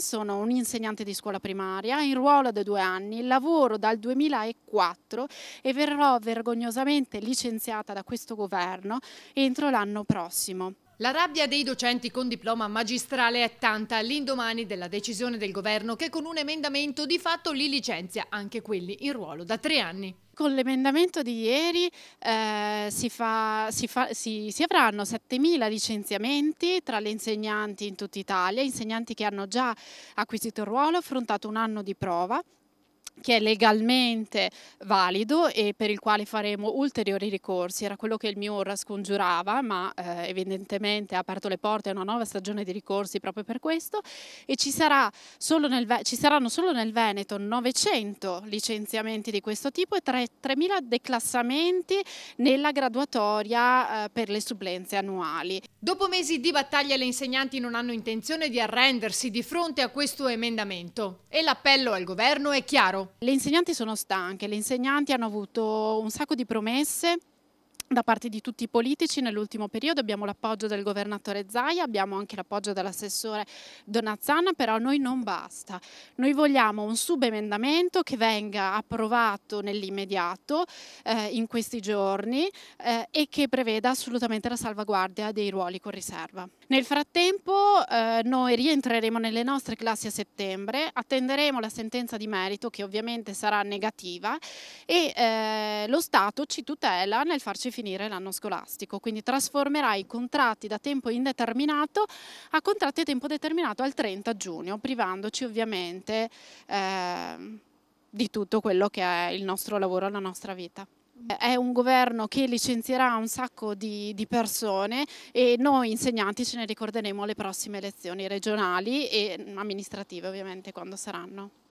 Sono un insegnante di scuola primaria in ruolo da due anni, lavoro dal 2004 e verrò vergognosamente licenziata da questo governo entro l'anno prossimo. La rabbia dei docenti con diploma magistrale è tanta all'indomani della decisione del governo che con un emendamento di fatto li licenzia anche quelli in ruolo da tre anni. Con l'emendamento di ieri eh, si, fa, si, fa, si, si, avranno 7.000 licenziamenti tra le insegnanti in tutta Italia, insegnanti che hanno già acquisito il ruolo, affrontato un anno di prova che è legalmente valido e per il quale faremo ulteriori ricorsi. Era quello che il MIUR scongiurava, ma eh, evidentemente ha aperto le porte a una nuova stagione di ricorsi proprio per questo e ci, sarà nel, ci saranno solo nel Veneto 900 licenziamenti di questo tipo e 3.000 declassamenti nella graduatoria eh, per le supplenze annuali. Dopo mesi di battaglia le insegnanti non hanno intenzione di arrendersi di fronte a questo emendamento e l'appello al governo è chiaro. Le insegnanti sono stanche, le insegnanti hanno avuto un sacco di promesse da parte di tutti i politici nell'ultimo periodo abbiamo l'appoggio del governatore Zaia, abbiamo anche l'appoggio dell'assessore Donazzana, però noi non basta. Noi vogliamo un subemendamento che venga approvato nell'immediato eh, in questi giorni eh, e che preveda assolutamente la salvaguardia dei ruoli con riserva. Nel frattempo eh, noi rientreremo nelle nostre classi a settembre, attenderemo la sentenza di merito che ovviamente sarà negativa e eh, lo Stato ci tutela nel farci finire l'anno scolastico, quindi trasformerà i contratti da tempo indeterminato a contratti a tempo determinato al 30 giugno, privandoci ovviamente eh, di tutto quello che è il nostro lavoro, la nostra vita. È un governo che licenzierà un sacco di, di, persone e noi insegnanti ce ne ricorderemo alle prossime elezioni regionali e amministrative ovviamente quando saranno.